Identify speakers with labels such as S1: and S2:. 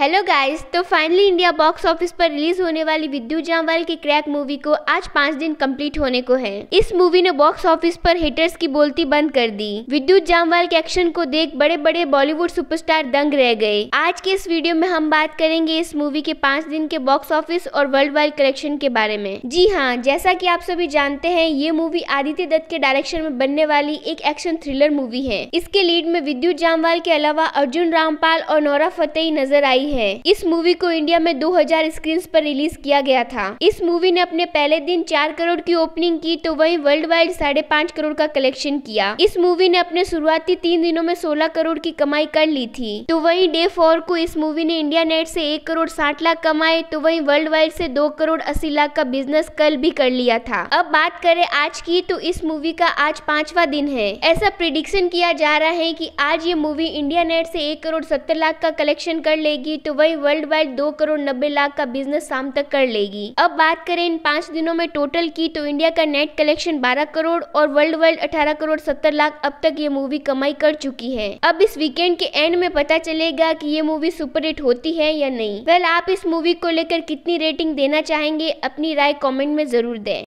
S1: hello guys तो finally India box office पर release होने वाली विद्यु जामवाल की क्रैक मूवी को आज पाँच दिन कंप्लीट होने को है इस मूवी ने बॉक्स ऑफिस पर हेटर्स की बोलती बंद कर दी विद्युत जामवाल के एक्शन को देख बड़े बड़े बॉलीवुड सुपरस्टार दंग रह गए आज के इस वीडियो में हम बात करेंगे इस मूवी के पाँच दिन के बॉक्स ऑफिस और वर्ल्ड वाइड कलेक्शन के बारे में जी हाँ जैसा की आप सभी जानते हैं ये मूवी आदित्य दत्त के डायरेक्शन में बनने वाली एक एक्शन थ्रिलर मूवी है इसके लीड में विद्युत जामवाल के अलावा अर्जुन रामपाल और नौरा फतेही नजर आई आई है इस मूवी को इंडिया में 2000 स्क्रीन पर रिलीज किया गया था इस मूवी ने अपने पहले दिन चार करोड़ की ओपनिंग की तो वहीं वर्ल्ड वाइड साढ़े पाँच करोड़ का कलेक्शन किया इस मूवी ने अपने शुरुआती तीन दिनों में सोलह करोड़ की कमाई कर ली थी तो वही डे फोर को इस मूवी ने इंडिया नेट ऐसी एक करोड़ साठ लाख कमाए तो वही वर्ल्ड वाइड ऐसी दो करोड़ अस्सी लाख का बिजनेस कल भी कर लिया था अब बात करें आज की तो इस मूवी का आज पांचवा दिन है ऐसा प्रिडिक्शन किया जा रहा है कि आज ये मूवी इंडिया नेट से एक करोड़ सत्तर लाख का कलेक्शन कर लेगी थी तो वही वर्ल्ड वाइड दो करोड़ नब्बे लाख का बिजनेस शाम तक कर लेगी अब बात करें इन पांच दिनों में टोटल की तो इंडिया का नेट कलेक्शन बारह करोड़ और वर्ल्ड वाइड अठारह करोड़ सत्तर लाख अब तक ये मूवी कमाई कर चुकी है अब इस वीकेंड के एंड में पता चलेगा की ये मूवी सुपरहिट होती है या नहीं वेल आप इस मूवी को लेकर कितनी रेटिंग देना चाहेंगे अपनी राय कॉमेंट में जरूर दें